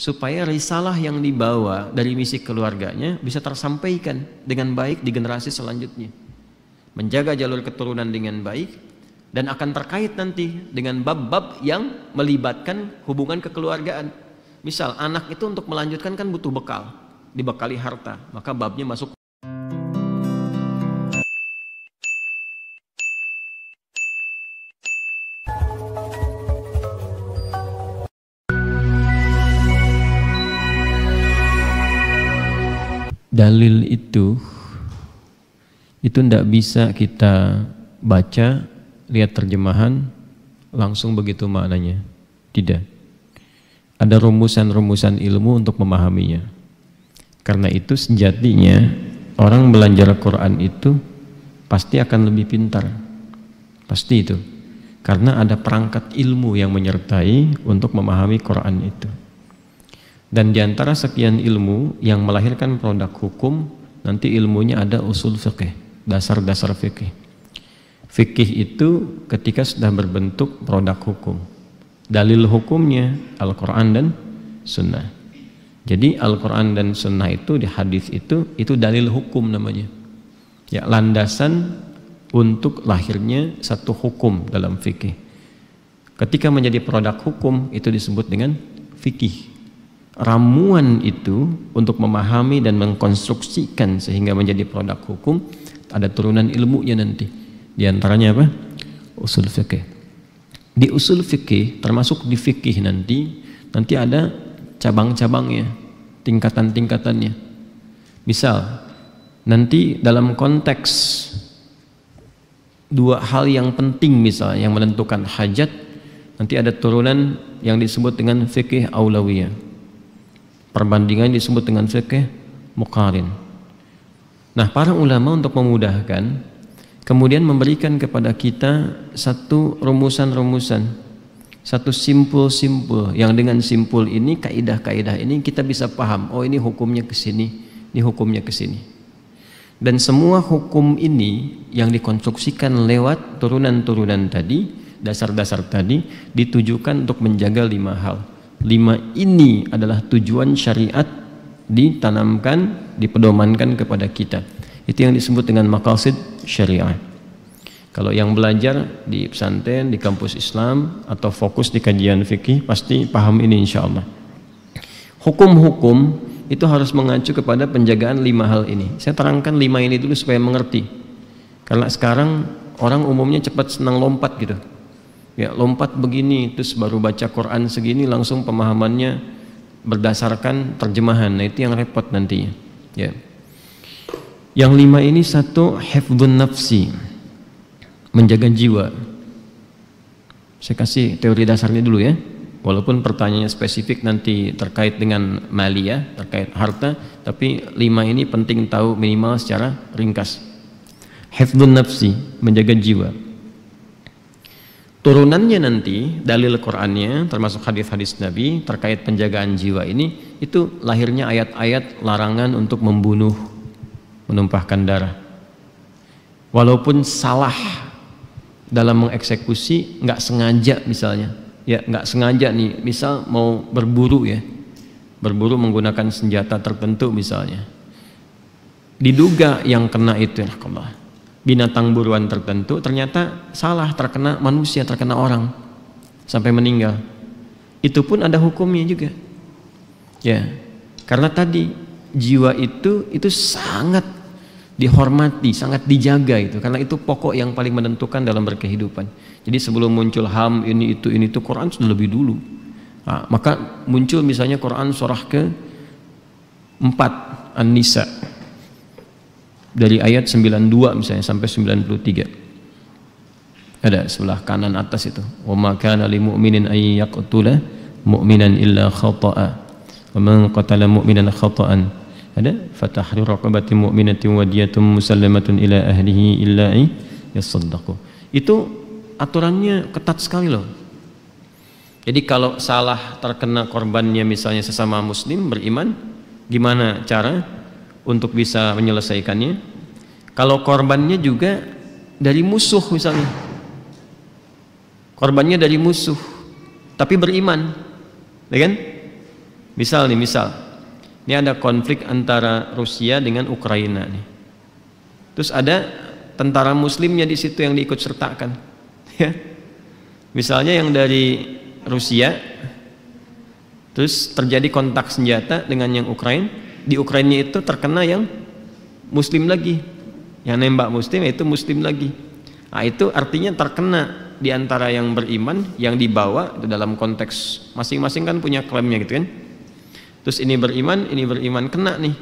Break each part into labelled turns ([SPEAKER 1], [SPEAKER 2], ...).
[SPEAKER 1] supaya risalah yang dibawa dari misi keluarganya bisa tersampaikan dengan baik di generasi selanjutnya. Menjaga jalur keturunan dengan baik dan akan terkait nanti dengan bab-bab yang melibatkan hubungan kekeluargaan. Misal anak itu untuk melanjutkan kan butuh bekal, dibekali harta, maka babnya masuk dalil itu itu tidak bisa kita baca, lihat terjemahan, langsung begitu maknanya. Tidak. Ada rumusan-rumusan ilmu untuk memahaminya. Karena itu sejatinya orang belajar Quran itu pasti akan lebih pintar. Pasti itu. Karena ada perangkat ilmu yang menyertai untuk memahami Quran itu. Dan diantara sekian ilmu yang melahirkan produk hukum, nanti ilmunya ada usul fikih, dasar-dasar fikih. Fikih itu ketika sudah berbentuk produk hukum. Dalil hukumnya Al-Quran dan Sunnah. Jadi Al-Quran dan Sunnah itu di hadis itu, itu dalil hukum namanya. Ya, landasan untuk lahirnya satu hukum dalam fikih. Ketika menjadi produk hukum itu disebut dengan fikih ramuan itu untuk memahami dan mengkonstruksikan sehingga menjadi produk hukum ada turunan ilmunya nanti di antaranya apa usul fikih di usul fikih termasuk di fikih nanti nanti ada cabang-cabangnya tingkatan-tingkatannya misal nanti dalam konteks dua hal yang penting misal yang menentukan hajat nanti ada turunan yang disebut dengan fikih aulawiyah Perbandingan disebut dengan fikih muqarin. Nah, para ulama untuk memudahkan kemudian memberikan kepada kita satu rumusan-rumusan satu simpul-simpul yang dengan simpul ini kaidah-kaidah ini kita bisa paham oh ini hukumnya ke sini ini hukumnya ke sini dan semua hukum ini yang dikonstruksikan lewat turunan-turunan tadi dasar-dasar tadi ditujukan untuk menjaga lima hal lima ini adalah tujuan syariat ditanamkan, dipedomankan kepada kita. Itu yang disebut dengan maqasid syariah. Kalau yang belajar di pesantren, di kampus Islam atau fokus di kajian fikih pasti paham ini insya Allah. Hukum-hukum itu harus mengacu kepada penjagaan lima hal ini. Saya terangkan lima ini dulu supaya mengerti. Karena sekarang orang umumnya cepat senang lompat gitu ya lompat begini terus baru baca Quran segini langsung pemahamannya berdasarkan terjemahan nah itu yang repot nantinya ya yang lima ini satu hifdzun nafsi menjaga jiwa saya kasih teori dasarnya dulu ya walaupun pertanyaannya spesifik nanti terkait dengan mali ya terkait harta tapi lima ini penting tahu minimal secara ringkas hifdzun nafsi menjaga jiwa turunannya nanti dalil Qur'annya termasuk hadis-hadis Nabi terkait penjagaan jiwa ini itu lahirnya ayat-ayat larangan untuk membunuh menumpahkan darah walaupun salah dalam mengeksekusi nggak sengaja misalnya ya nggak sengaja nih misal mau berburu ya berburu menggunakan senjata tertentu misalnya diduga yang kena itu Allah ya, binatang buruan tertentu ternyata salah terkena manusia terkena orang sampai meninggal itu pun ada hukumnya juga ya karena tadi jiwa itu itu sangat dihormati sangat dijaga itu karena itu pokok yang paling menentukan dalam berkehidupan jadi sebelum muncul ham ini itu ini itu Quran sudah lebih dulu nah, maka muncul misalnya Quran surah ke 4 An-Nisa dari ayat 92 misalnya sampai 93 ada sebelah kanan atas itu wa ma kana lil mu'minin ay yaqtula mu'minan illa khata'a wa man qatala mu'minan khata'an ada fatahrir raqabati mu'minatin wa diyatun musallamatun ila ahlihi illa yasaddaqu itu aturannya ketat sekali loh jadi kalau salah terkena korbannya misalnya sesama muslim beriman gimana cara untuk bisa menyelesaikannya kalau korbannya juga dari musuh misalnya korbannya dari musuh tapi beriman ya kan misal nih misal ini ada konflik antara Rusia dengan Ukraina nih terus ada tentara muslimnya di situ yang diikut sertakan ya misalnya yang dari Rusia terus terjadi kontak senjata dengan yang Ukraina di Ukraina itu terkena yang muslim lagi yang nembak muslim itu muslim lagi nah itu artinya terkena di antara yang beriman yang dibawa dalam konteks masing-masing kan punya klaimnya gitu kan terus ini beriman ini beriman kena nih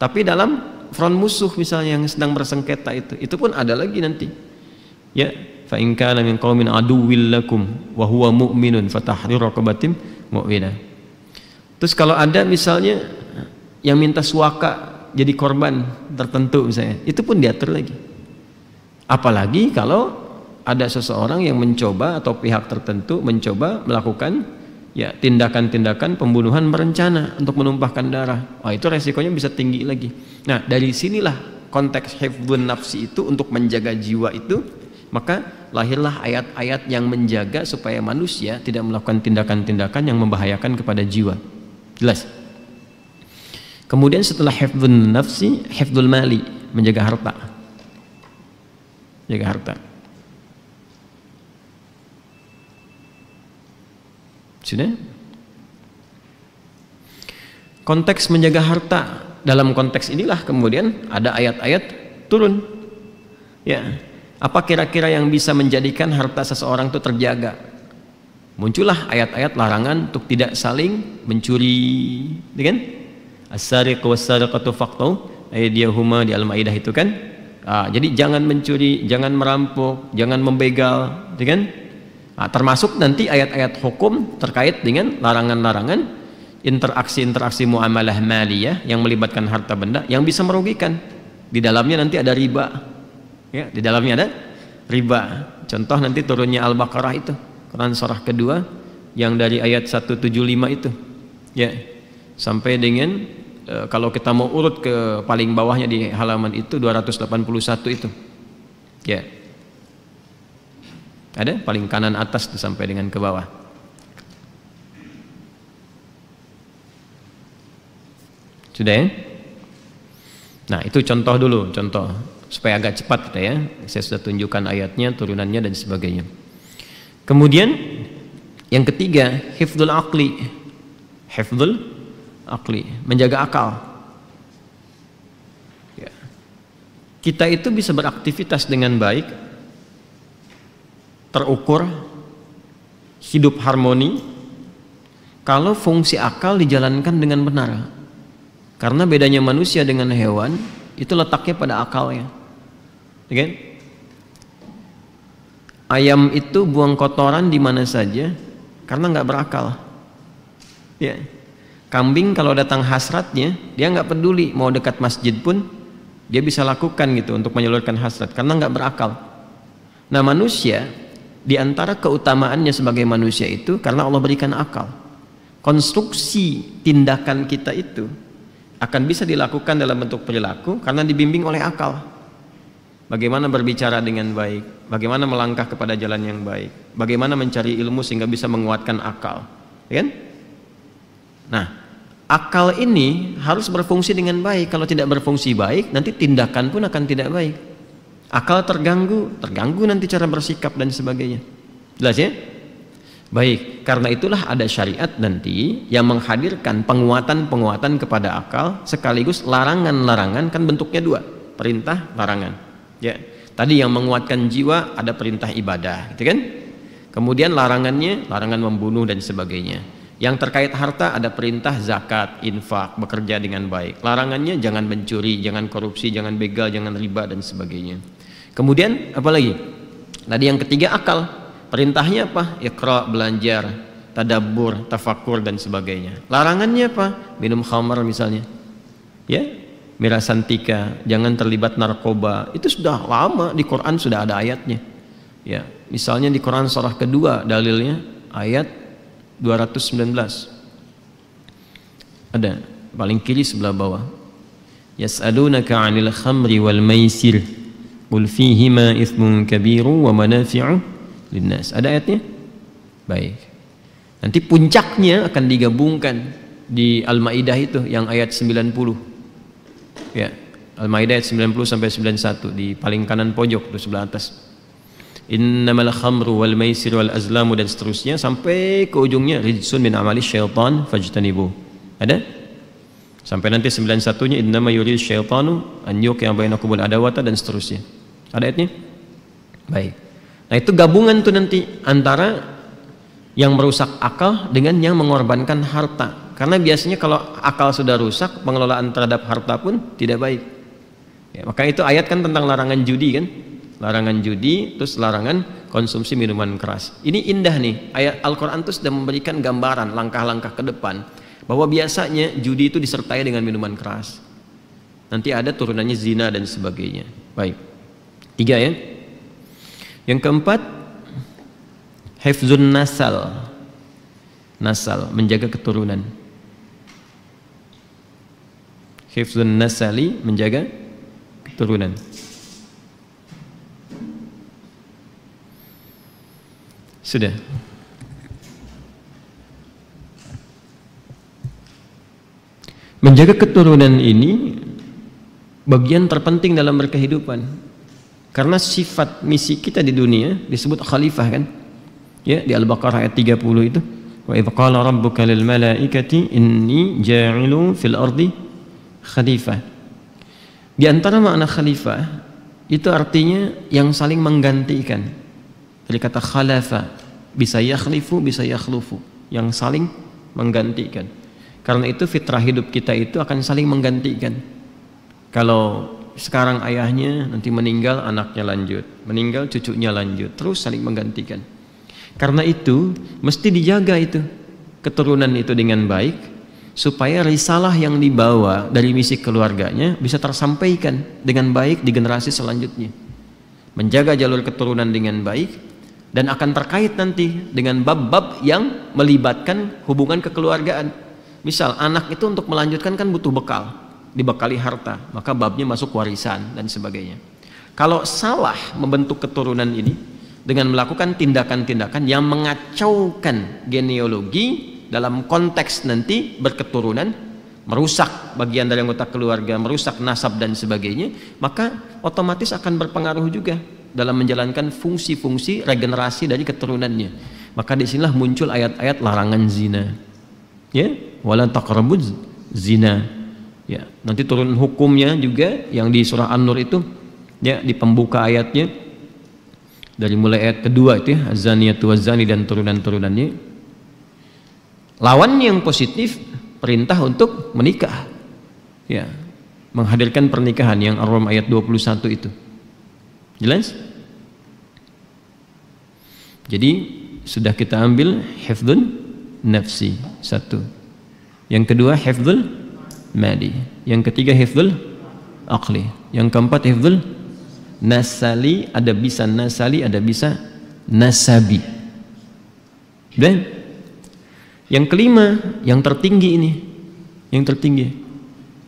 [SPEAKER 1] tapi dalam front musuh misalnya yang sedang bersengketa itu itu pun ada lagi nanti ya fa in kana min qaumin aduwwil lakum wa huwa mu'minun fatahriru raqabatin mu'mina terus kalau ada misalnya yang minta suaka jadi korban tertentu misalnya itu pun diatur lagi apalagi kalau ada seseorang yang mencoba atau pihak tertentu mencoba melakukan ya tindakan-tindakan pembunuhan berencana untuk menumpahkan darah. Wah, itu resikonya bisa tinggi lagi. Nah, dari sinilah konteks hifdun nafsi itu untuk menjaga jiwa itu, maka lahirlah ayat-ayat yang menjaga supaya manusia tidak melakukan tindakan-tindakan yang membahayakan kepada jiwa. Jelas? kemudian setelah hifdzun nafsi hifdzul mali menjaga harta menjaga harta sudah konteks menjaga harta dalam konteks inilah kemudian ada ayat-ayat turun ya apa kira-kira yang bisa menjadikan harta seseorang itu terjaga muncullah ayat-ayat larangan untuk tidak saling mencuri, ya kan? as-sariq was-sariqatu faqtau aydiyahuma eh, di al-maidah itu kan ah, jadi jangan mencuri jangan merampok jangan membegal gitu kan ah, termasuk nanti ayat-ayat hukum terkait dengan larangan-larangan interaksi-interaksi muamalah maliyah yang melibatkan harta benda yang bisa merugikan di dalamnya nanti ada riba ya di dalamnya ada riba contoh nanti turunnya al-baqarah itu Quran surah kedua yang dari ayat 175 itu ya sampai dengan e, kalau kita mau urut ke paling bawahnya di halaman itu 281 itu ya ada paling kanan atas itu sampai dengan ke bawah sudah ya nah itu contoh dulu contoh supaya agak cepat kita ya saya sudah tunjukkan ayatnya turunannya dan sebagainya kemudian yang ketiga hifdul akli hifdul akli, menjaga akal. Ya. Kita itu bisa beraktivitas dengan baik, terukur, hidup harmoni, kalau fungsi akal dijalankan dengan benar. Karena bedanya manusia dengan hewan itu letaknya pada akalnya. Again? Ya Ayam itu buang kotoran di mana saja karena nggak berakal. Ya. Yeah Kambing kalau datang hasratnya, dia nggak peduli mau dekat masjid pun, dia bisa lakukan gitu untuk menyalurkan hasrat karena nggak berakal. Nah manusia diantara keutamaannya sebagai manusia itu karena Allah berikan akal. Konstruksi tindakan kita itu akan bisa dilakukan dalam bentuk perilaku karena dibimbing oleh akal. Bagaimana berbicara dengan baik, bagaimana melangkah kepada jalan yang baik, bagaimana mencari ilmu sehingga bisa menguatkan akal, ya kan? Nah, akal ini harus berfungsi dengan baik. Kalau tidak berfungsi baik, nanti tindakan pun akan tidak baik. Akal terganggu, terganggu nanti cara bersikap dan sebagainya. Jelas ya? Baik, karena itulah ada syariat nanti yang menghadirkan penguatan-penguatan kepada akal sekaligus larangan-larangan kan bentuknya dua, perintah, larangan. Ya. Tadi yang menguatkan jiwa ada perintah ibadah, gitu kan? Kemudian larangannya, larangan membunuh dan sebagainya. Yang terkait harta ada perintah zakat, infak, bekerja dengan baik. Larangannya jangan mencuri, jangan korupsi, jangan begal, jangan riba dan sebagainya. Kemudian apa lagi? Tadi yang ketiga akal. Perintahnya apa? Iqra, belajar, tadabur, tafakur dan sebagainya. Larangannya apa? Minum khamar misalnya. Ya, mirasantika, jangan terlibat narkoba. Itu sudah lama di Quran sudah ada ayatnya. Ya, misalnya di Quran surah kedua dalilnya ayat 219 ada paling kiri sebelah bawah yas'alunaka 'anil khamri wal maisir qul fihima ithmun kabiru wa manafi'u linnas ada ayatnya baik nanti puncaknya akan digabungkan di Al-Maidah itu yang ayat 90 ya Al-Maidah ayat 90 sampai 91 di paling kanan pojok tuh sebelah atas innamal khamru wal maisir wal azlamu dan seterusnya sampai ke ujungnya rijsun min amali syaitan fajtanibu ada sampai nanti sembilan satunya innama yuril syaitanu an yuqiya bainakumul adawata dan seterusnya ada ayatnya baik nah itu gabungan tuh nanti antara yang merusak akal dengan yang mengorbankan harta karena biasanya kalau akal sudah rusak pengelolaan terhadap harta pun tidak baik ya, maka itu ayat kan tentang larangan judi kan larangan judi, terus larangan konsumsi minuman keras. Ini indah nih, ayat Al-Quran itu sudah memberikan gambaran langkah-langkah ke depan bahwa biasanya judi itu disertai dengan minuman keras. Nanti ada turunannya zina dan sebagainya. Baik, tiga ya. Yang keempat, hefzun nasal, nasal menjaga keturunan. Hefzun nasali menjaga keturunan. Sudah. Menjaga keturunan ini bagian terpenting dalam berkehidupan. Karena sifat misi kita di dunia disebut khalifah kan? Ya, di Al-Baqarah ayat 30 itu. Wa idh qala rabbuka lil malaikati inni ja'ilu fil ardi khalifah. Di antara makna khalifah itu artinya yang saling menggantikan. Dari kata khalafa bisa yakhlifu bisa yakhlufu yang saling menggantikan karena itu fitrah hidup kita itu akan saling menggantikan kalau sekarang ayahnya nanti meninggal anaknya lanjut meninggal cucunya lanjut terus saling menggantikan karena itu mesti dijaga itu keturunan itu dengan baik supaya risalah yang dibawa dari misi keluarganya bisa tersampaikan dengan baik di generasi selanjutnya menjaga jalur keturunan dengan baik dan akan terkait nanti dengan bab-bab yang melibatkan hubungan kekeluargaan. Misal anak itu untuk melanjutkan kan butuh bekal, dibekali harta, maka babnya masuk warisan dan sebagainya. Kalau salah membentuk keturunan ini dengan melakukan tindakan-tindakan yang mengacaukan genealogi dalam konteks nanti berketurunan, merusak bagian dari anggota keluarga, merusak nasab dan sebagainya, maka otomatis akan berpengaruh juga dalam menjalankan fungsi-fungsi regenerasi dari keturunannya. Maka disinilah muncul ayat-ayat larangan zina. Ya, wala taqrabuz zina. Ya, nanti turun hukumnya juga yang di surah An-Nur itu ya di pembuka ayatnya dari mulai ayat kedua itu ya, azaniyatu zani dan turunan-turunannya. Lawan yang positif perintah untuk menikah. Ya, menghadirkan pernikahan yang Ar-Rum ayat 21 itu. Jelas? Jadi sudah kita ambil hifdzun nafsi satu. Yang kedua hifdzul madi. Yang ketiga hifdzul akli. Yang keempat hifdzul nasali ada bisa nasali ada bisa nasabi. Dan yang kelima yang tertinggi ini yang tertinggi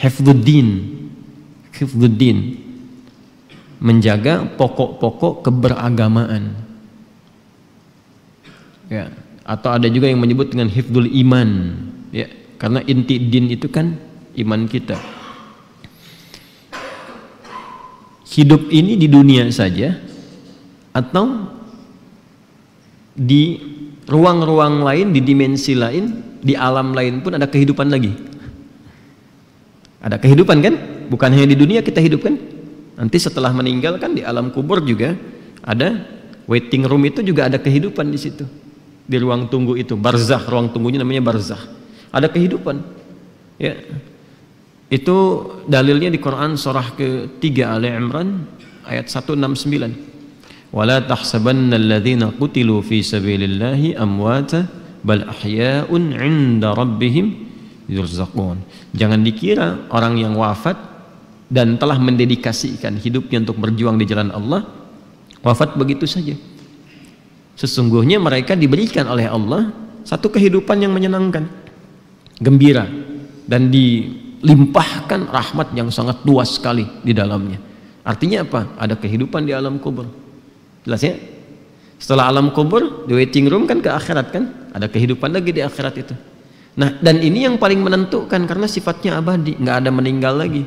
[SPEAKER 1] hifdzud din. din menjaga pokok-pokok keberagamaan. Ya, atau ada juga yang menyebut dengan hifdul iman, ya, karena inti din itu kan iman kita. Hidup ini di dunia saja atau di ruang-ruang lain, di dimensi lain, di alam lain pun ada kehidupan lagi. Ada kehidupan kan? Bukan hanya di dunia kita hidup kan? Nanti setelah meninggal kan di alam kubur juga ada waiting room itu juga ada kehidupan di situ. Di ruang tunggu itu barzah, ruang tunggunya namanya barzah. Ada kehidupan. Ya. Itu dalilnya di Quran surah ke-3 Ali Imran ayat 169. Wala tahsabanna alladziina qutilu fi sabilillahi amwata bal ahya'un 'inda rabbihim yurzaqun. Jangan dikira orang yang wafat dan telah mendedikasikan hidupnya untuk berjuang di jalan Allah wafat begitu saja sesungguhnya mereka diberikan oleh Allah satu kehidupan yang menyenangkan gembira dan dilimpahkan rahmat yang sangat luas sekali di dalamnya artinya apa? ada kehidupan di alam kubur jelas ya? setelah alam kubur di waiting room kan ke akhirat kan ada kehidupan lagi di akhirat itu nah dan ini yang paling menentukan karena sifatnya abadi nggak ada meninggal lagi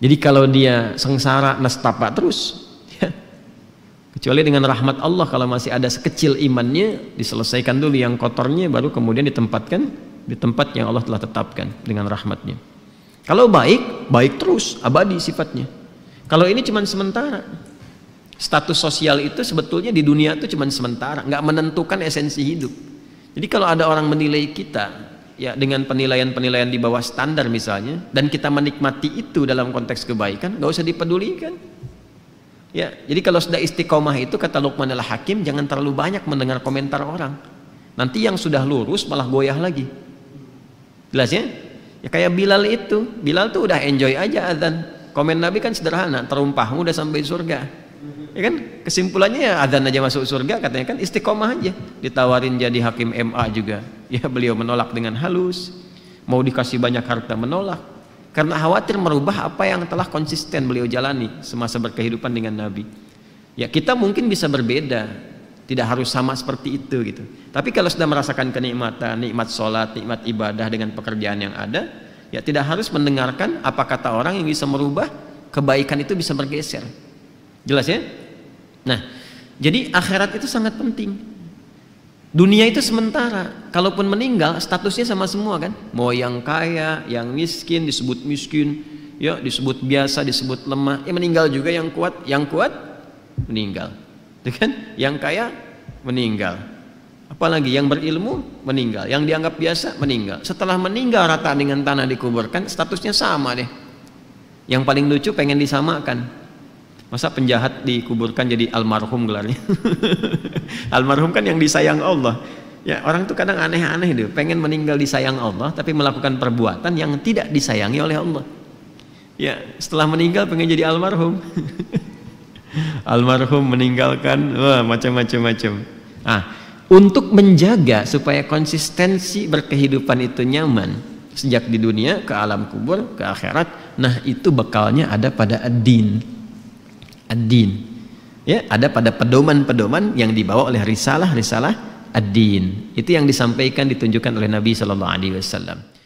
[SPEAKER 1] jadi kalau dia sengsara nestapa terus. Ya. Kecuali dengan rahmat Allah kalau masih ada sekecil imannya diselesaikan dulu yang kotornya baru kemudian ditempatkan di tempat yang Allah telah tetapkan dengan rahmatnya. Kalau baik, baik terus, abadi sifatnya. Kalau ini cuma sementara. Status sosial itu sebetulnya di dunia itu cuma sementara, nggak menentukan esensi hidup. Jadi kalau ada orang menilai kita ya dengan penilaian-penilaian di bawah standar misalnya dan kita menikmati itu dalam konteks kebaikan nggak usah dipedulikan ya jadi kalau sudah istiqomah itu kata Luqman al Hakim jangan terlalu banyak mendengar komentar orang nanti yang sudah lurus malah goyah lagi jelas ya ya kayak Bilal itu Bilal tuh udah enjoy aja dan komen Nabi kan sederhana terumpahmu udah sampai surga ya kan kesimpulannya ya adzan aja masuk surga katanya kan istiqomah aja ditawarin jadi hakim MA juga ya beliau menolak dengan halus mau dikasih banyak harta menolak karena khawatir merubah apa yang telah konsisten beliau jalani semasa berkehidupan dengan Nabi ya kita mungkin bisa berbeda tidak harus sama seperti itu gitu tapi kalau sudah merasakan kenikmatan nikmat sholat nikmat ibadah dengan pekerjaan yang ada ya tidak harus mendengarkan apa kata orang yang bisa merubah kebaikan itu bisa bergeser Jelas ya? Nah, jadi akhirat itu sangat penting. Dunia itu sementara, kalaupun meninggal statusnya sama semua kan? Mau yang kaya, yang miskin disebut miskin, ya disebut biasa, disebut lemah, ya meninggal juga yang kuat, yang kuat meninggal. Itu kan? Yang kaya meninggal. Apalagi yang berilmu meninggal, yang dianggap biasa meninggal. Setelah meninggal rata dengan tanah dikuburkan, statusnya sama deh. Yang paling lucu pengen disamakan Masa penjahat dikuburkan jadi almarhum gelarnya? almarhum kan yang disayang Allah. Ya, orang tuh kadang aneh-aneh deh, pengen meninggal disayang Allah tapi melakukan perbuatan yang tidak disayangi oleh Allah. Ya, setelah meninggal pengen jadi almarhum. almarhum meninggalkan wah macam-macam macam. Ah, untuk menjaga supaya konsistensi berkehidupan itu nyaman sejak di dunia ke alam kubur ke akhirat, nah itu bekalnya ada pada ad-din ad-din ya ada pada pedoman-pedoman yang dibawa oleh risalah-risalah ad-din itu yang disampaikan ditunjukkan oleh Nabi sallallahu Alaihi Wasallam